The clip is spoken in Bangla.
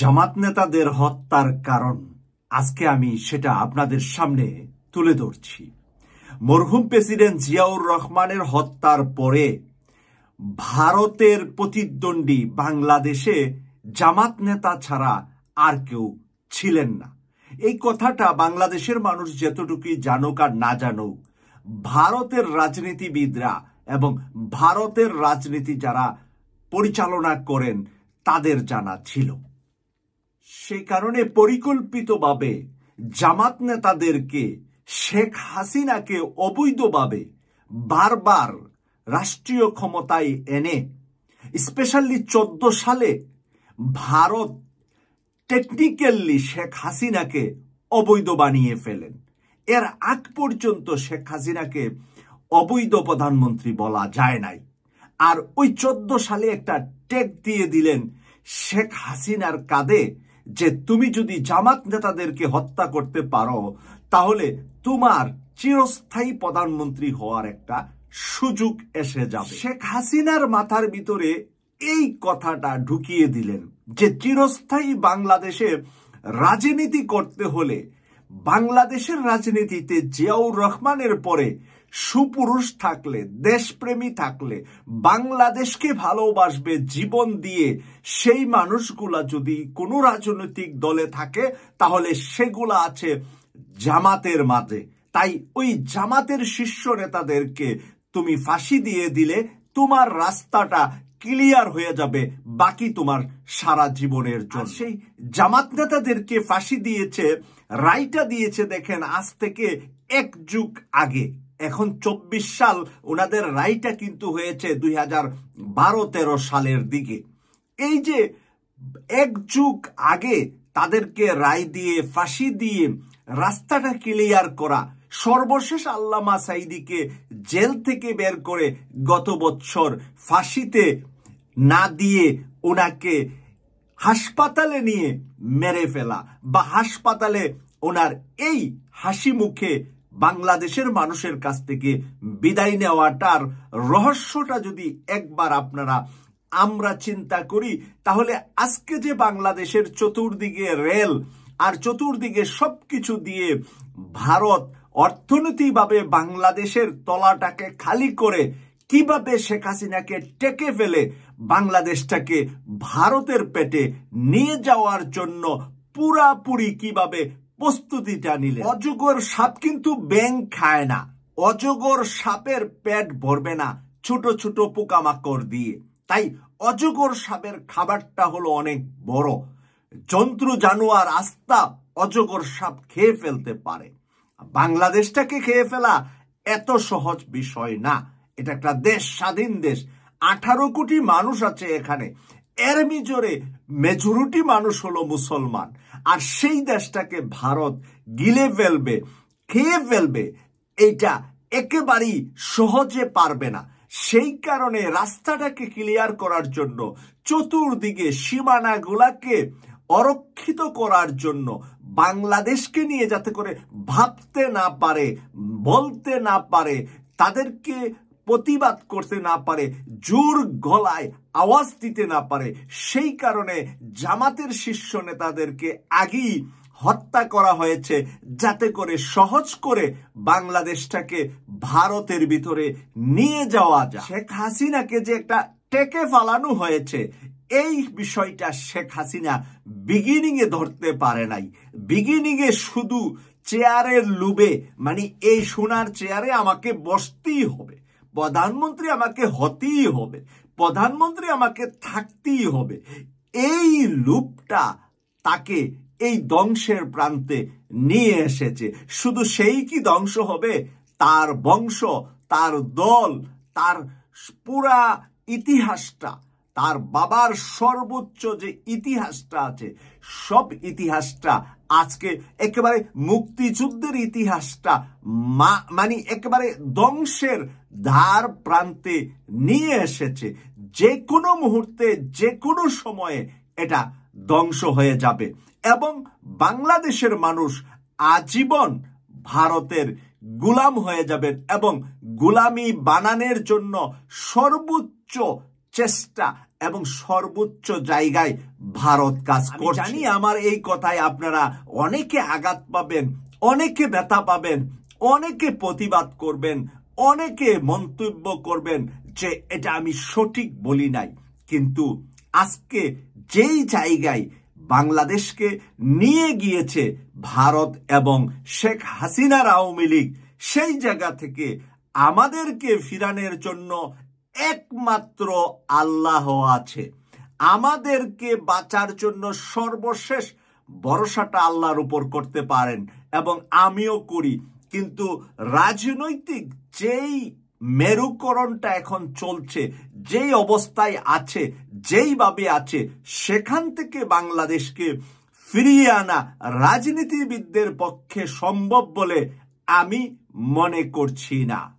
জামাত নেতাদের হত্যার কারণ আজকে আমি সেটা আপনাদের সামনে তুলে ধরছি মরহুম প্রেসিডেন্ট জিয়াউর রহমানের হত্যার পরে ভারতের প্রতিদ্বন্দ্বী বাংলাদেশে জামাত নেতা ছাড়া আর কেউ ছিলেন না এই কথাটা বাংলাদেশের মানুষ যতটুকুই জানুক আর না জানুক ভারতের রাজনীতিবিদরা এবং ভারতের রাজনীতি যারা পরিচালনা করেন তাদের জানা ছিল সে কারণে পরিকল্পিতভাবে জামাত নেতাদেরকে শেখ হাসিনাকে অবৈধভাবে বারবার রাষ্ট্রীয় ক্ষমতায় এনে স্পেশালি চোদ্দ সালে ভারত টেকনিক্যালি শেখ হাসিনাকে অবৈধ বানিয়ে ফেলেন এর আগ পর্যন্ত শেখ হাসিনাকে অবৈধ প্রধানমন্ত্রী বলা যায় নাই আর ওই চোদ্দ সালে একটা টেক দিয়ে দিলেন শেখ হাসিনার কাঁধে যে তুমি যদি জামাত নেতাদেরকে হত্যা করতে পারো তাহলে তোমার চিরস্থায়ী প্রধানমন্ত্রী হওয়ার একটা সুযোগ এসে যাবে শেখ হাসিনার মাথার ভিতরে এই কথাটা ঢুকিয়ে দিলেন যে চিরস্থায়ী বাংলাদেশে রাজনীতি করতে হলে বাংলাদেশের রাজনীতিতে জিয়াউর রহমানের পরে সুপুরুষ থাকলে দেশপ্রেমী থাকলে বাংলাদেশকে ভালোবাসবে জীবন দিয়ে সেই মানুষগুলা যদি কোনো রাজনৈতিক দলে থাকে তাহলে সেগুলা আছে জামাতের মাঝে তাই ওই জামাতের শীর্ষ নেতাদেরকে তুমি ফাঁসি দিয়ে দিলে তোমার রাস্তাটা ক্লিয়ার হয়ে যাবে বাকি তোমার সারা জীবনের জন্য সেই জামাত নেতাদেরকে ফাঁসি দিয়েছে রাইটা দিয়েছে দেখেন আজ থেকে এক যুগ আগে এখন চব্বিশ সাল ওনাদের রায়টা কিন্তু হয়েছে দুই হাজার বারো তেরো সালের দিকে এই যে এক যুগ আগে তাদেরকে রায় দিয়ে ফাঁসি দিয়ে রাস্তাটা ক্লিয়ার করা সর্বশেষ আল্লামা সাইদিকে জেল থেকে বের করে গত বছর ফাঁসিতে না দিয়ে ওনাকে হাসপাতালে নিয়ে মেরে ফেলা বা হাসপাতালে ওনার এই হাসি মুখে বাংলাদেশের মানুষের কাছ থেকে বিদায় নেওয়াটার রহস্যটা যদি একবার আপনারা আমরা চিন্তা করি তাহলে আজকে যে বাংলাদেশের চতুর্দিকে রেল আর চতুর্দিকে সবকিছু দিয়ে ভারত অর্থনৈতিকভাবে বাংলাদেশের তলাটাকে খালি করে কিভাবে শেখ হাসিনাকে টেকে ফেলে বাংলাদেশটাকে ভারতের পেটে নিয়ে যাওয়ার জন্য পুরাপুরি কিভাবে প্রস্তুতিটা নিলে অজগর সাপ কিন্তু ব্যাং খায় না অজগর সাপের পেট ভরবে না ছোট ছোট পোকামাকড় দিয়ে তাই অজগর সাপের খাবারটা হলো অনেক বড় জন্তু জানোয়ার আস্তা অজগর সাপ খেয়ে ফেলতে পারে বাংলাদেশটাকে খেয়ে ফেলা এত সহজ বিষয় না এটা একটা দেশ স্বাধীন দেশ আঠারো কোটি মানুষ আছে এখানে এর মিজোরে মেজরিটি মানুষ হলো মুসলমান আর সেই দেশটাকে ভারত গিলে ফেলবে খেয়ে ফেলবে এটা একেবারেই সহজে পারবে না সেই কারণে রাস্তাটাকে ক্লিয়ার করার জন্য চতুর্দিকে সীমানাগুলাকে অরক্ষিত করার জন্য বাংলাদেশকে নিয়ে যাতে করে ভাবতে না পারে বলতে না পারে তাদেরকে প্রতিবাদ করতে না পারে জোর গলায় আওয়াজ দিতে না পারে সেই কারণে জামাতের শীর্ষ নেতাদেরকে আগেই হত্যা করা হয়েছে যাতে করে সহজ করে বাংলাদেশটাকে ভারতের ভিতরে নিয়ে যাওয়া যায় শেখ হাসিনাকে যে একটা টেকে ফালানো হয়েছে এই বিষয়টা শেখ হাসিনা বিগিনিং এ ধরতে পারে নাই বিগিনিং এ শুধু চেয়ারের লুবে মানে এই সোনার চেয়ারে আমাকে বসতেই হবে প্রধানমন্ত্রী আমাকে হতেই হবে প্রধানমন্ত্রী আমাকে থাকতেই হবে এই লুপটা তাকে এই ধ্বংসের প্রান্তে নিয়ে এসেছে শুধু সেই কি ধ্বংস হবে তার বংশ তার দল তার পুরা ইতিহাসটা তার বাবার সর্বোচ্চ যে ইতিহাসটা আছে সব ইতিহাসটা আজকে একেবারে মুক্তিযুদ্ধের ইতিহাসটা মানে একেবারে ধ্বংসের ধার প্রান্তে নিয়ে এসেছে যে কোনো মুহূর্তে যে কোনো সময়ে এটা ধ্বংস হয়ে যাবে এবং বাংলাদেশের মানুষ আজীবন ভারতের গুলাম হয়ে যাবেন এবং গুলামি বানানের জন্য সর্বোচ্চ চেষ্টা এবং সর্বোচ্চ জায়গায় ভারত কাজ করছে জানি আমার এই কথায় আপনারা অনেকে আঘাত পাবেন অনেকে ব্যথা পাবেন অনেকে প্রতিবাদ করবেন অনেকে মন্তব্য করবেন যে এটা আমি সঠিক বলি নাই কিন্তু আজকে যেই জায়গায় বাংলাদেশকে নিয়ে গিয়েছে ভারত এবং শেখ হাসিনার আওয়ামী লীগ সেই জায়গা থেকে আমাদেরকে ফিরানের জন্য একমাত্র আল্লাহ আছে আমাদেরকে বাঁচার জন্য সর্বশেষ ভরসাটা আল্লাহর উপর করতে পারেন এবং আমিও করি কিন্তু রাজনৈতিক যেই মেরুকরণটা এখন চলছে যেই অবস্থায় আছে যেইভাবে আছে সেখান থেকে বাংলাদেশকে ফিরিয়ে আনা রাজনীতিবিদদের পক্ষে সম্ভব বলে আমি মনে করছি না